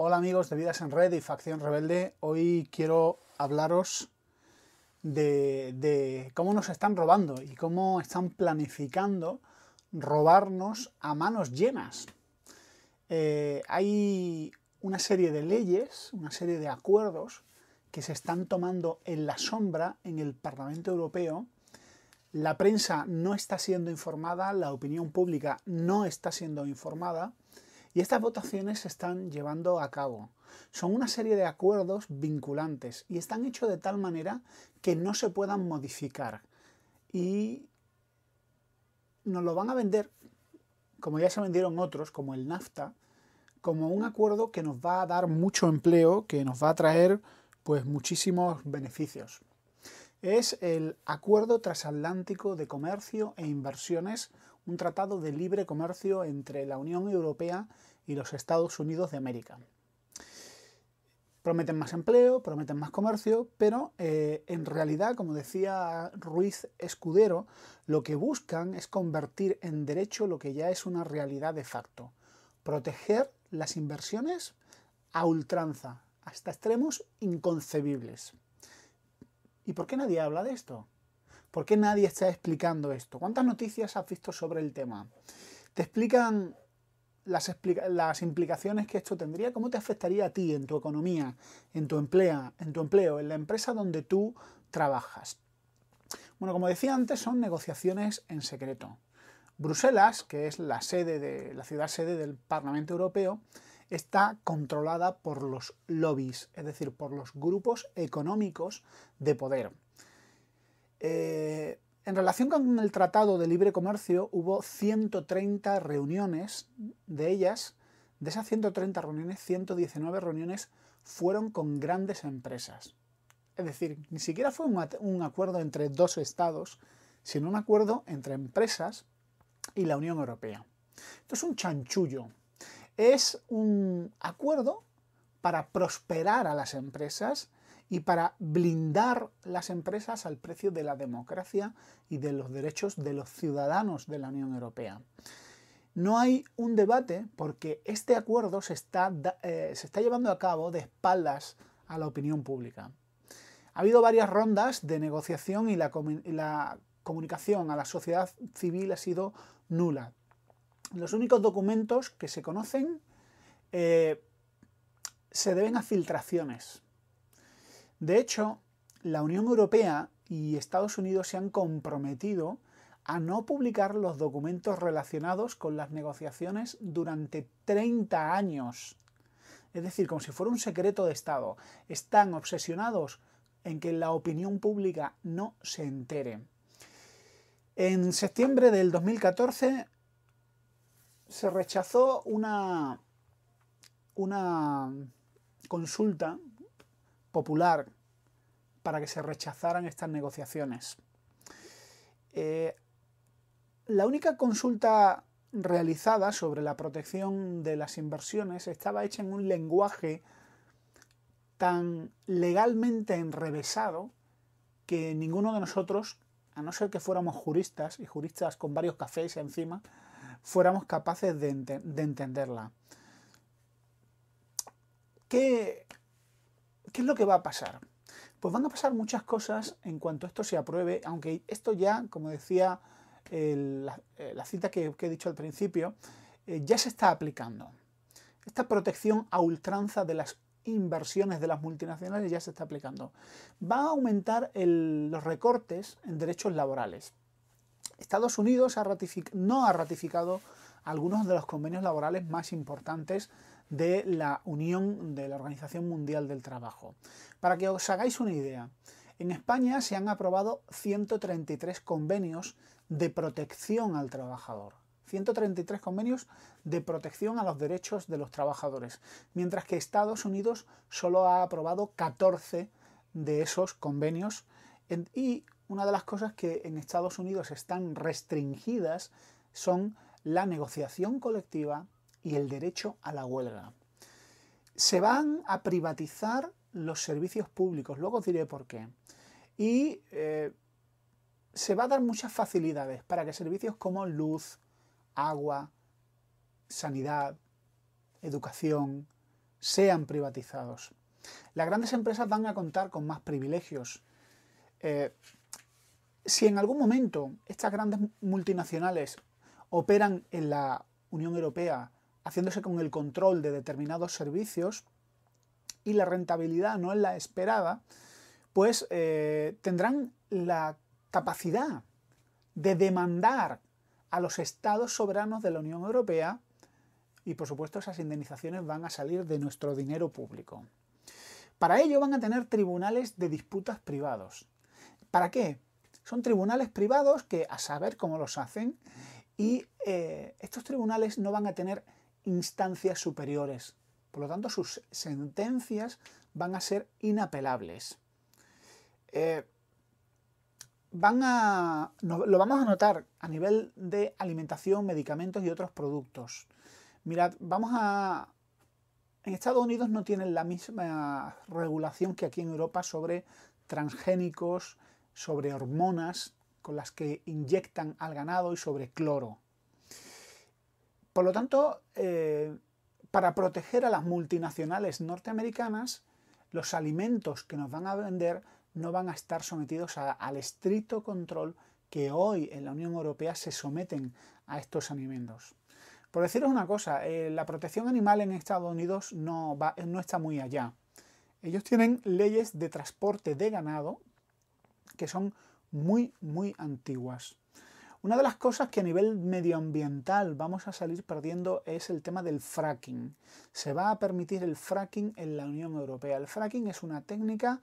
Hola amigos de Vidas en Red y Facción Rebelde. Hoy quiero hablaros de, cómo nos están robando y cómo están planificando robarnos a manos llenas. Eh, hay una serie de leyes, una serie de acuerdos que se están tomando en la sombra en el Parlamento Europeo. La prensa no está siendo informada, la opinión pública no está siendo informada y estas votaciones se están llevando a cabo. Son una serie de acuerdos vinculantes y están hechos de tal manera que no se puedan modificar. Y nos lo van a vender, como ya se vendieron otros, como el NAFTA, como un acuerdo que nos va a dar mucho empleo, que nos va a traer pues muchísimos beneficios. Es el Acuerdo Transatlántico de Comercio e Inversiones, un tratado de libre comercio entre la Unión Europea y los Estados Unidos de América. Prometen más empleo, prometen más comercio, pero eh, en realidad, como decía Ruiz Escudero, lo que buscan es convertir en derecho lo que ya es una realidad de facto, proteger las inversiones a ultranza, hasta extremos inconcebibles. ¿Y por qué nadie habla de esto? ¿Por qué nadie está explicando esto? ¿Cuántas noticias has visto sobre el tema? Te explican las, implicaciones que esto tendría, cómo te afectaría a ti en tu economía, en tu, emplea, en tu empleo, en la empresa donde tú trabajas. Bueno, como decía antes, son negociaciones en secreto. Bruselas, que es la sede de la ciudad sede del Parlamento Europeo, está controlada por los lobbies, es decir, por los grupos económicos de poder. Eh, en relación con el Tratado de Libre Comercio, hubo 130 reuniones de ellas. De esas 130 reuniones, 119 reuniones fueron con grandes empresas. Es decir, ni siquiera fue un, acuerdo entre dos estados, sino un acuerdo entre empresas y la Unión Europea. Esto es un chanchullo. Es un acuerdo para prosperar a las empresas y para blindar las empresas al precio de la democracia y de los derechos de los ciudadanos de la Unión Europea. No hay un debate porque este acuerdo se está, eh, se está llevando a cabo de espaldas a la opinión pública. Ha habido varias rondas de negociación y la, comunicación a la sociedad civil ha sido nula. Los únicos documentos que se conocen eh, se deben a filtraciones. De hecho, la Unión Europea y Estados Unidos se han comprometido a no publicar los documentos relacionados con las negociaciones durante 30 años. Es decir, como si fuera un secreto de Estado. Están obsesionados en que la opinión pública no se entere. En septiembre del 2014 se rechazó una, una consulta popular para que se rechazaran estas negociaciones. Eh, la única consulta realizada sobre la protección de las inversiones estaba hecha en un lenguaje tan legalmente enrevesado que ninguno de nosotros, a no ser que fuéramos juristas y juristas con varios cafés encima, fuéramos capaces de, de entenderla. ¿Qué ¿Qué es lo que va a pasar? Pues van a pasar muchas cosas en cuanto esto se apruebe, aunque esto ya, como decía eh, la, cita que, he dicho al principio, eh, ya se está aplicando. Esta protección a ultranza de las inversiones de las multinacionales ya se está aplicando. Va a aumentar los recortes en derechos laborales. Estados Unidos no ha ratificado algunos de los convenios laborales más importantes de la Unión de la Organización Mundial del Trabajo. Para que os hagáis una idea, en España se han aprobado 133 convenios de protección al trabajador. 133 convenios de protección a los derechos de los trabajadores, mientras que Estados Unidos solo ha aprobado 14 de esos convenios y una de las cosas que en Estados Unidos están restringidas son la negociación colectiva, y el derecho a la huelga. Se van a privatizar los servicios públicos, luego os diré por qué. Y eh, se va a dar muchas facilidades para que servicios como luz, agua, sanidad, educación, sean privatizados. Las grandes empresas van a contar con más privilegios. Eh, si en algún momento estas grandes multinacionales operan en la Unión Europea haciéndose con el control de determinados servicios y la rentabilidad no es la esperada, pues eh, tendrán la capacidad de demandar a los estados soberanos de la Unión Europea y por supuesto esas indemnizaciones van a salir de nuestro dinero público. Para ello van a tener tribunales de disputas privados. ¿Para qué? Son tribunales privados que a saber cómo los hacen y eh, estos tribunales no van a tener instancias superiores. Por lo tanto, sus sentencias van a ser inapelables. Eh, van a, lo vamos a notar a nivel de alimentación, medicamentos y otros productos. Mirad, vamos a... En Estados Unidos no tienen la misma regulación que aquí en Europa sobre transgénicos, sobre hormonas con las que inyectan al ganado y sobre cloro. Por lo tanto, eh, para proteger a las multinacionales norteamericanas, los alimentos que nos van a vender no van a estar sometidos al estricto control que hoy en la Unión Europea se someten a estos alimentos. Por deciros una cosa, eh, la protección animal en Estados Unidos no está muy allá. Ellos tienen leyes de transporte de ganado que son muy, muy antiguas. Una de las cosas que a nivel medioambiental vamos a salir perdiendo es el tema del fracking. Se va a permitir el fracking en la Unión Europea. El fracking es una técnica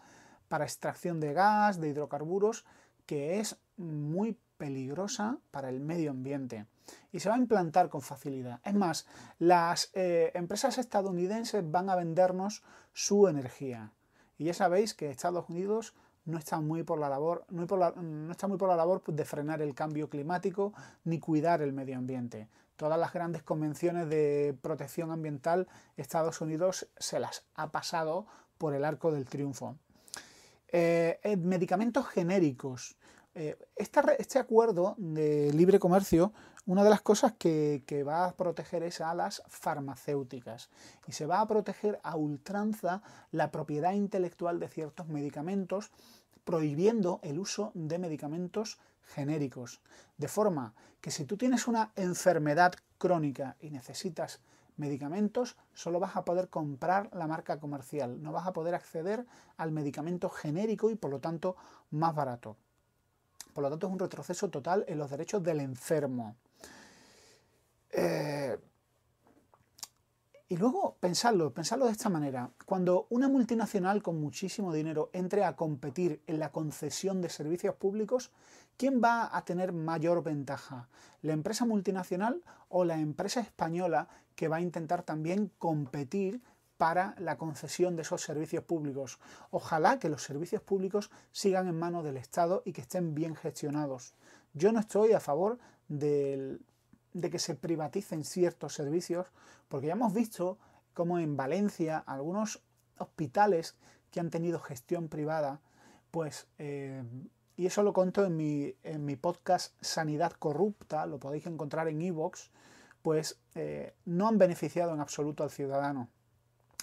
para extracción de gas, de hidrocarburos, que es muy peligrosa para el medio ambiente y se va a implantar con facilidad. Es más, las eh, empresas estadounidenses van a vendernos su energía. Y ya sabéis que Estados Unidos no está muy por la labor, no, está muy por la labor pues, de frenar el cambio climático ni cuidar el medio ambiente. Todas las grandes convenciones de protección ambiental, Estados Unidos se las ha pasado por el arco del triunfo. Eh, eh, medicamentos genéricos. Eh, este acuerdo de libre comercio, una de las cosas que, que, va a proteger es a las farmacéuticas y se va a proteger a ultranza la propiedad intelectual de ciertos medicamentos, prohibiendo el uso de medicamentos genéricos. De forma que si tú tienes una enfermedad crónica y necesitas medicamentos, solo vas a poder comprar la marca comercial, no vas a poder acceder al medicamento genérico y por lo tanto más barato. Por lo tanto, es un retroceso total en los derechos del enfermo. Eh, y luego, pensarlo pensadlo de esta manera. Cuando una multinacional con muchísimo dinero entre a competir en la concesión de servicios públicos, ¿quién va a tener mayor ventaja? ¿La empresa multinacional o la empresa española que va a intentar también competir para la concesión de esos servicios públicos. Ojalá que los servicios públicos sigan en manos del Estado y que estén bien gestionados. Yo no estoy a favor de que se privaticen ciertos servicios, porque ya hemos visto cómo en Valencia algunos hospitales que han tenido gestión privada, pues, eh, y eso lo conto en mi, podcast Sanidad Corrupta, lo podéis encontrar en iVoox, pues eh, no han beneficiado en absoluto al ciudadano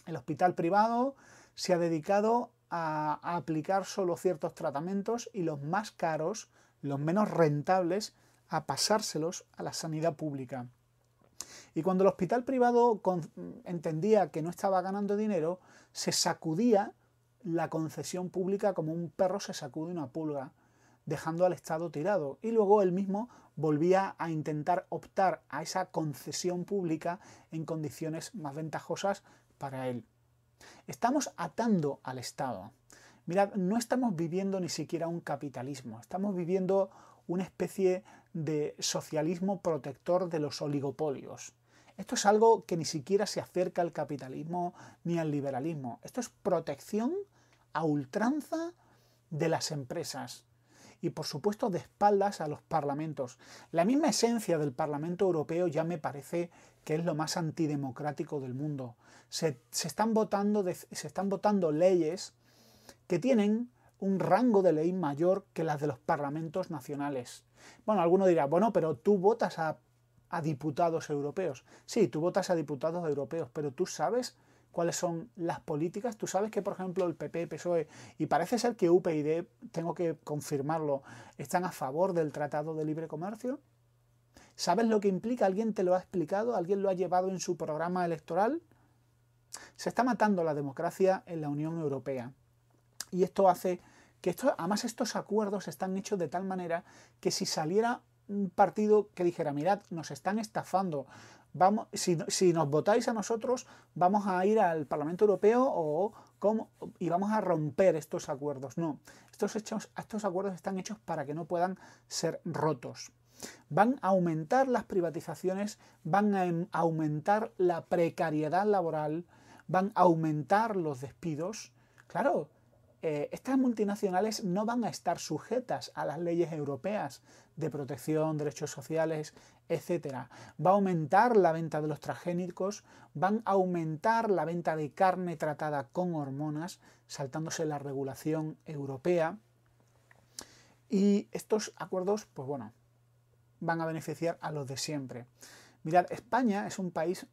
el hospital privado se ha dedicado a, aplicar solo ciertos tratamientos y los más caros, los menos rentables, a pasárselos a la sanidad pública. Y cuando el hospital privado entendía que no estaba ganando dinero, se sacudía la concesión pública como un perro se sacude una pulga, dejando al Estado tirado. Y luego él mismo volvía a intentar optar a esa concesión pública en condiciones más ventajosas para Él. Estamos atando al Estado. Mirad, no estamos viviendo ni siquiera un capitalismo, estamos viviendo una especie de socialismo protector de los oligopolios. Esto es algo que ni siquiera se acerca al capitalismo ni al liberalismo. Esto es protección a ultranza de las empresas, y por supuesto de espaldas a los parlamentos. La misma esencia del Parlamento Europeo ya me parece que es lo más antidemocrático del mundo. Se, están, votando se están votando leyes que tienen un rango de ley mayor que las de los parlamentos nacionales. Bueno, alguno dirá, bueno, pero tú votas a, a diputados europeos. Sí, tú votas a diputados europeos, pero tú sabes cuáles son las políticas. Tú sabes que, por ejemplo, el PP, PSOE y parece ser que UP UPyD, tengo que confirmarlo, están a favor del Tratado de Libre Comercio. ¿Sabes lo que implica? ¿Alguien te lo ha explicado? ¿Alguien lo ha llevado en su programa electoral? Se está matando la democracia en la Unión Europea. Y esto hace que esto, además estos acuerdos están hechos de tal manera que si saliera un partido que dijera, mirad, nos están estafando, si, nos votáis a nosotros, vamos a ir al Parlamento Europeo o, y vamos a romper estos acuerdos. No, estos, estos acuerdos están hechos para que no puedan ser rotos. Van a aumentar las privatizaciones, van a em, aumentar la precariedad laboral, van a aumentar los despidos. Claro, eh, estas multinacionales no van a estar sujetas a las leyes europeas de protección, derechos sociales, etc. Va a aumentar la venta de los transgénicos, van a aumentar la venta de carne tratada con hormonas, saltándose la regulación europea. Y estos acuerdos, pues bueno, van a beneficiar a los de siempre. Mirad, España es un país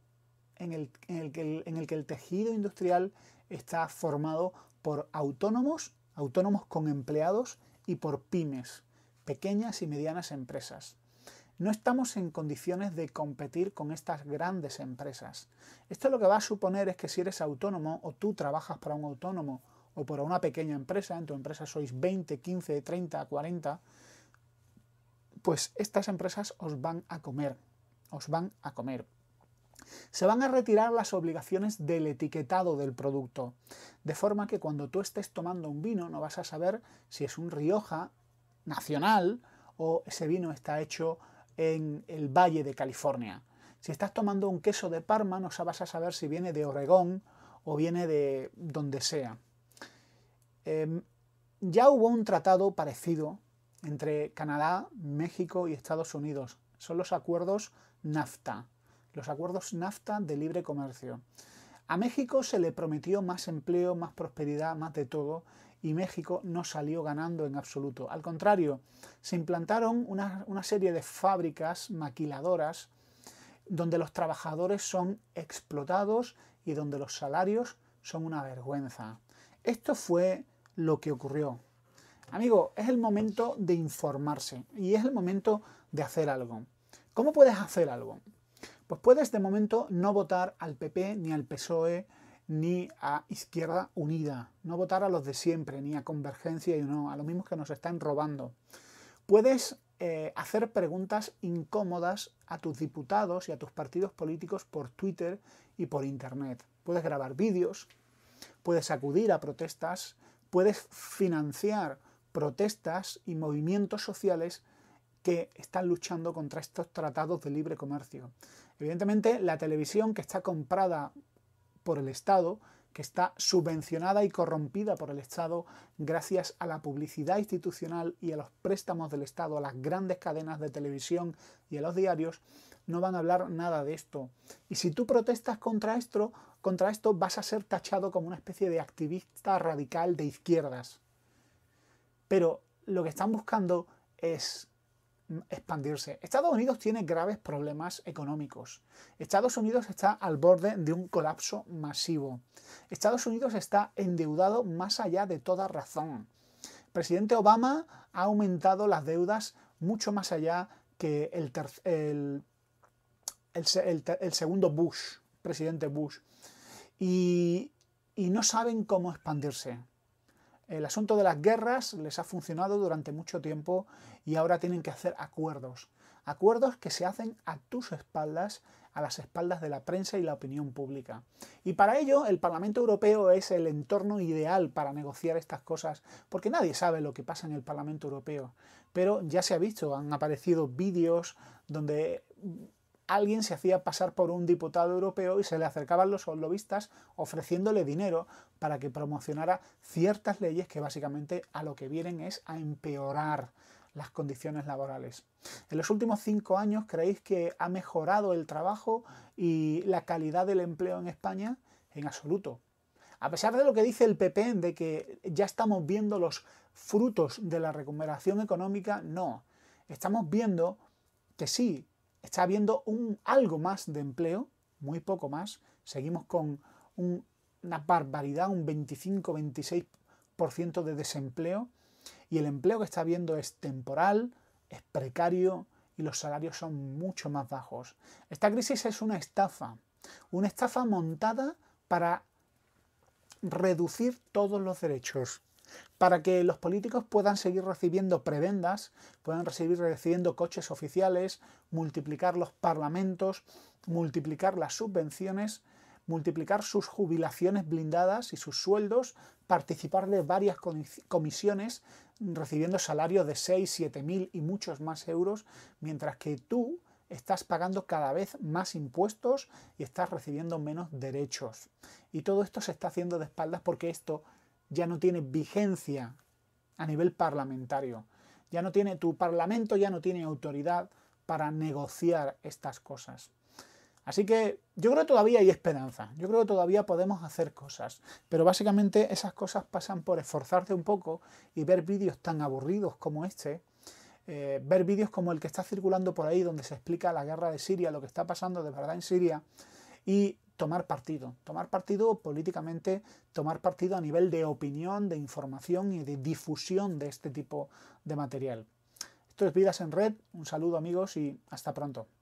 en el, en el, que, en el que el tejido industrial está formado por autónomos, autónomos con empleados y por pymes, pequeñas y medianas empresas. No estamos en condiciones de competir con estas grandes empresas. Esto lo que va a suponer es que si eres autónomo o tú trabajas para un autónomo o para una pequeña empresa, en tu empresa sois 20, 15, 30, 40, pues estas empresas os van a comer, os van a comer. Se van a retirar las obligaciones del etiquetado del producto, de forma que cuando tú estés tomando un vino no vas a saber si es un Rioja nacional o ese vino está hecho en el Valle de California. Si estás tomando un queso de Parma no vas a saber si viene de Oregón o viene de donde sea. Em, ya hubo un tratado parecido entre Canadá, México y Estados Unidos. Son los acuerdos NAFTA, los acuerdos NAFTA de libre comercio. A México se le prometió más empleo, más prosperidad, más de todo, y México no salió ganando en absoluto. Al contrario, se implantaron una, una serie de fábricas maquiladoras donde los trabajadores son explotados y donde los salarios son una vergüenza. Esto fue lo que ocurrió. Amigo, es el momento de informarse y es el momento de hacer algo. ¿Cómo puedes hacer algo? Pues puedes de este momento no votar al PP ni al PSOE ni a Izquierda Unida, no votar a los de siempre, ni a Convergencia y uno a los mismos que nos están robando. Puedes eh, hacer preguntas incómodas a tus diputados y a tus partidos políticos por Twitter y por Internet. Puedes grabar vídeos, puedes acudir a protestas, puedes financiar protestas y movimientos sociales que están luchando contra estos tratados de libre comercio. Evidentemente, la televisión que está comprada por el Estado, que está subvencionada y corrompida por el Estado gracias a la publicidad institucional y a los préstamos del Estado, a las grandes cadenas de televisión y a los diarios, no van a hablar nada de esto. Y si tú protestas contra esto, contra esto vas a ser tachado como una especie de activista radical de izquierdas. Pero lo que están buscando es expandirse. Estados Unidos tiene graves problemas económicos. Estados Unidos está al borde de un colapso masivo. Estados Unidos está endeudado más allá de toda razón. presidente Obama ha aumentado las deudas mucho más allá que el, segundo Bush, presidente Bush. y no saben cómo expandirse. El asunto de las guerras les ha funcionado durante mucho tiempo y ahora tienen que hacer acuerdos. Acuerdos que se hacen a tus espaldas, a las espaldas de la prensa y la opinión pública. Y para ello el Parlamento Europeo es el entorno ideal para negociar estas cosas, porque nadie sabe lo que pasa en el Parlamento Europeo. Pero ya se ha visto, han aparecido vídeos donde alguien se hacía pasar por un diputado europeo y se le acercaban los lobistas ofreciéndole dinero para que promocionara ciertas leyes que básicamente a lo que vienen es a empeorar las condiciones laborales. En los últimos cinco años, ¿creéis que ha mejorado el trabajo y la calidad del empleo en España? En absoluto. A pesar de lo que dice el PP de que ya estamos viendo los frutos de la recuperación económica, no. Estamos viendo que sí, está habiendo un, algo más de empleo, muy poco más. Seguimos con una barbaridad, un 25-26% de desempleo. Y el empleo que está habiendo es temporal, es precario y los salarios son mucho más bajos. Esta crisis es una estafa, una estafa montada para reducir todos los derechos para que los políticos puedan seguir recibiendo prebendas, puedan recibir recibiendo coches oficiales, multiplicar los parlamentos, multiplicar las subvenciones, multiplicar sus jubilaciones blindadas y sus sueldos, participar de varias comisiones, recibiendo salarios de 6, 7.000 mil y muchos más euros, mientras que tú estás pagando cada vez más impuestos y estás recibiendo menos derechos. Y todo esto se está haciendo de espaldas porque esto ya no tiene vigencia a nivel parlamentario. Ya no tiene tu parlamento ya no tiene autoridad para negociar estas cosas. Así que yo creo que todavía hay esperanza, yo creo que todavía podemos hacer cosas, pero básicamente esas cosas pasan por esforzarte un poco y ver vídeos tan aburridos como este, eh, ver vídeos como el que está circulando por ahí donde se explica la guerra de Siria, lo que está pasando de verdad en Siria, y tomar partido, tomar partido políticamente, tomar partido a nivel de opinión, de información y de difusión de este tipo de material. Esto es Vidas en Red, un saludo amigos y hasta pronto.